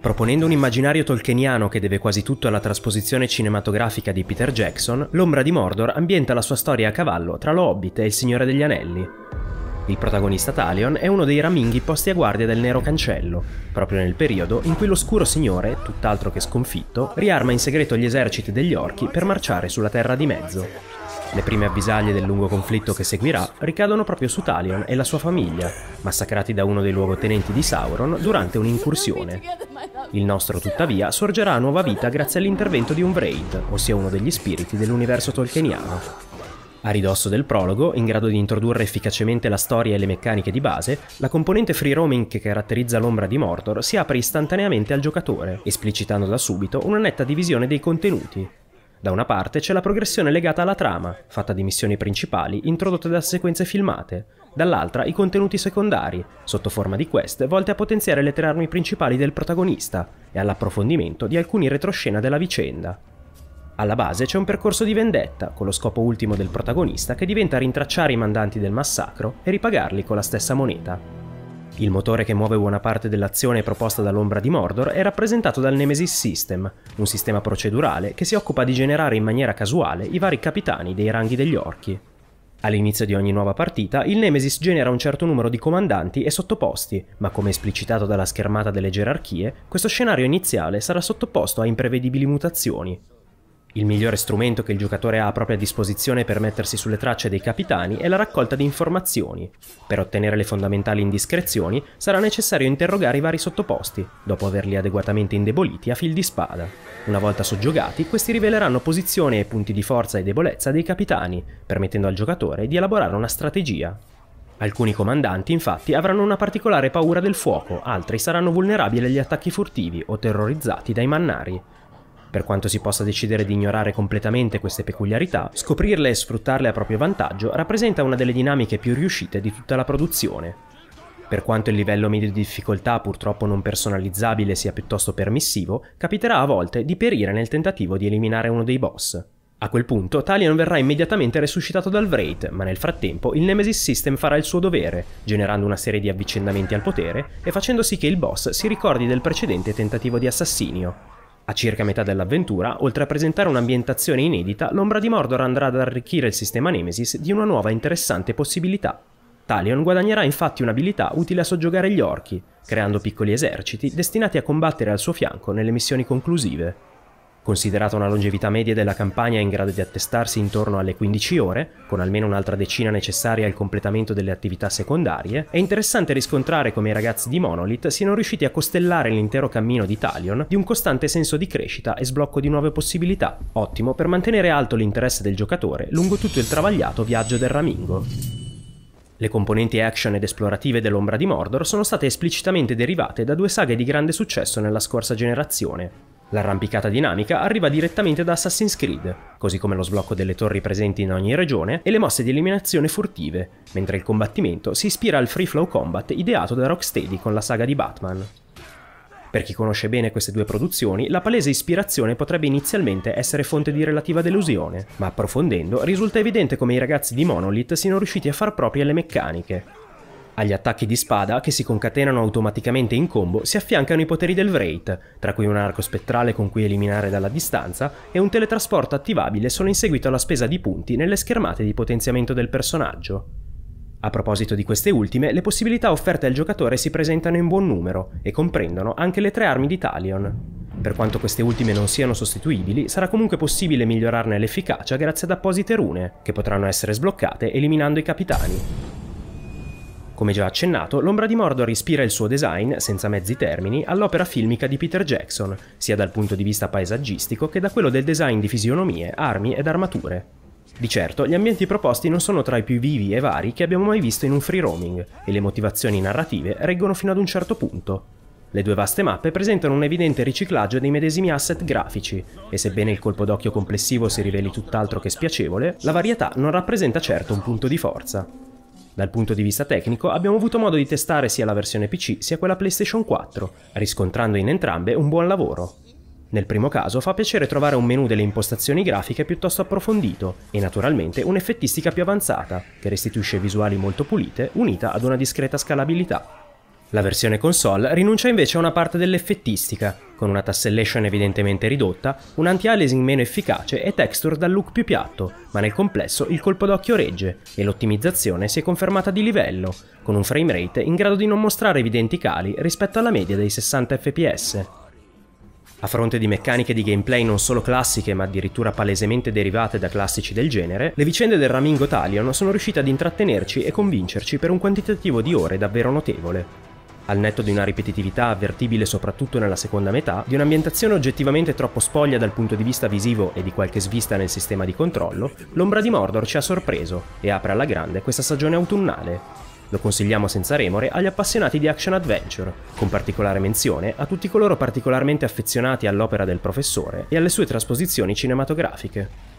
Proponendo un immaginario tolkieniano che deve quasi tutto alla trasposizione cinematografica di Peter Jackson, l'ombra di Mordor ambienta la sua storia a cavallo tra lo Hobbit e il Signore degli Anelli. Il protagonista Talion è uno dei raminghi posti a guardia del Nero Cancello, proprio nel periodo in cui l'oscuro signore, tutt'altro che sconfitto, riarma in segreto gli eserciti degli orchi per marciare sulla Terra di Mezzo. Le prime avvisaglie del lungo conflitto che seguirà ricadono proprio su Talion e la sua famiglia, massacrati da uno dei luogotenenti di Sauron durante un'incursione. Il nostro, tuttavia, sorgerà a nuova vita grazie all'intervento di un Wraith, ossia uno degli spiriti dell'universo tolkieniano. A ridosso del prologo, in grado di introdurre efficacemente la storia e le meccaniche di base, la componente free roaming che caratterizza l'ombra di Mordor si apre istantaneamente al giocatore, esplicitando da subito una netta divisione dei contenuti, da una parte c'è la progressione legata alla trama, fatta di missioni principali introdotte da sequenze filmate, dall'altra i contenuti secondari, sotto forma di quest volte a potenziare le tre armi principali del protagonista e all'approfondimento di alcuni retroscena della vicenda. Alla base c'è un percorso di vendetta, con lo scopo ultimo del protagonista che diventa rintracciare i mandanti del massacro e ripagarli con la stessa moneta. Il motore che muove buona parte dell'azione proposta dall'Ombra di Mordor è rappresentato dal Nemesis System, un sistema procedurale che si occupa di generare in maniera casuale i vari capitani dei ranghi degli orchi. All'inizio di ogni nuova partita, il Nemesis genera un certo numero di comandanti e sottoposti, ma come esplicitato dalla schermata delle gerarchie, questo scenario iniziale sarà sottoposto a imprevedibili mutazioni, il migliore strumento che il giocatore ha a propria disposizione per mettersi sulle tracce dei capitani è la raccolta di informazioni. Per ottenere le fondamentali indiscrezioni sarà necessario interrogare i vari sottoposti, dopo averli adeguatamente indeboliti a fil di spada. Una volta soggiogati, questi riveleranno posizione e punti di forza e debolezza dei capitani, permettendo al giocatore di elaborare una strategia. Alcuni comandanti infatti avranno una particolare paura del fuoco, altri saranno vulnerabili agli attacchi furtivi o terrorizzati dai mannari. Per quanto si possa decidere di ignorare completamente queste peculiarità, scoprirle e sfruttarle a proprio vantaggio rappresenta una delle dinamiche più riuscite di tutta la produzione. Per quanto il livello medio di difficoltà purtroppo non personalizzabile sia piuttosto permissivo, capiterà a volte di perire nel tentativo di eliminare uno dei boss. A quel punto Talion verrà immediatamente resuscitato dal Wraith, ma nel frattempo il Nemesis System farà il suo dovere, generando una serie di avvicendamenti al potere e facendo sì che il boss si ricordi del precedente tentativo di assassinio. A circa metà dell'avventura, oltre a presentare un'ambientazione inedita, l'ombra di Mordor andrà ad arricchire il sistema Nemesis di una nuova interessante possibilità. Talion guadagnerà infatti un'abilità utile a soggiogare gli orchi, creando piccoli eserciti destinati a combattere al suo fianco nelle missioni conclusive. Considerata una longevità media della campagna in grado di attestarsi intorno alle 15 ore, con almeno un'altra decina necessaria al completamento delle attività secondarie, è interessante riscontrare come i ragazzi di Monolith siano riusciti a costellare l'intero cammino di Talion di un costante senso di crescita e sblocco di nuove possibilità, ottimo per mantenere alto l'interesse del giocatore lungo tutto il travagliato viaggio del Ramingo. Le componenti action ed esplorative dell'Ombra di Mordor sono state esplicitamente derivate da due saghe di grande successo nella scorsa generazione, L'arrampicata dinamica arriva direttamente da Assassin's Creed, così come lo sblocco delle torri presenti in ogni regione e le mosse di eliminazione furtive, mentre il combattimento si ispira al free flow combat ideato da Rocksteady con la saga di Batman. Per chi conosce bene queste due produzioni, la palese ispirazione potrebbe inizialmente essere fonte di relativa delusione, ma approfondendo risulta evidente come i ragazzi di Monolith siano riusciti a far proprie le meccaniche, agli attacchi di spada, che si concatenano automaticamente in combo, si affiancano i poteri del Wraith, tra cui un arco spettrale con cui eliminare dalla distanza e un teletrasporto attivabile solo in seguito alla spesa di punti nelle schermate di potenziamento del personaggio. A proposito di queste ultime, le possibilità offerte al giocatore si presentano in buon numero e comprendono anche le tre armi di Talion. Per quanto queste ultime non siano sostituibili, sarà comunque possibile migliorarne l'efficacia grazie ad apposite rune, che potranno essere sbloccate eliminando i capitani. Come già accennato, l'ombra di Mordor ispira il suo design, senza mezzi termini, all'opera filmica di Peter Jackson, sia dal punto di vista paesaggistico che da quello del design di fisionomie, armi ed armature. Di certo, gli ambienti proposti non sono tra i più vivi e vari che abbiamo mai visto in un free roaming, e le motivazioni narrative reggono fino ad un certo punto. Le due vaste mappe presentano un evidente riciclaggio dei medesimi asset grafici, e sebbene il colpo d'occhio complessivo si riveli tutt'altro che spiacevole, la varietà non rappresenta certo un punto di forza. Dal punto di vista tecnico abbiamo avuto modo di testare sia la versione PC sia quella PlayStation 4, riscontrando in entrambe un buon lavoro. Nel primo caso fa piacere trovare un menu delle impostazioni grafiche piuttosto approfondito e naturalmente un'effettistica più avanzata, che restituisce visuali molto pulite unita ad una discreta scalabilità. La versione console rinuncia invece a una parte dell'effettistica, con una tassellation evidentemente ridotta, un anti-aliasing meno efficace e texture dal look più piatto, ma nel complesso il colpo d'occhio regge e l'ottimizzazione si è confermata di livello, con un framerate in grado di non mostrare evidenti cali rispetto alla media dei 60 fps. A fronte di meccaniche di gameplay non solo classiche ma addirittura palesemente derivate da classici del genere, le vicende del Ramingo Talion sono riuscite ad intrattenerci e convincerci per un quantitativo di ore davvero notevole, al netto di una ripetitività avvertibile soprattutto nella seconda metà, di un'ambientazione oggettivamente troppo spoglia dal punto di vista visivo e di qualche svista nel sistema di controllo, l'ombra di Mordor ci ha sorpreso e apre alla grande questa stagione autunnale. Lo consigliamo senza remore agli appassionati di action adventure, con particolare menzione a tutti coloro particolarmente affezionati all'opera del professore e alle sue trasposizioni cinematografiche.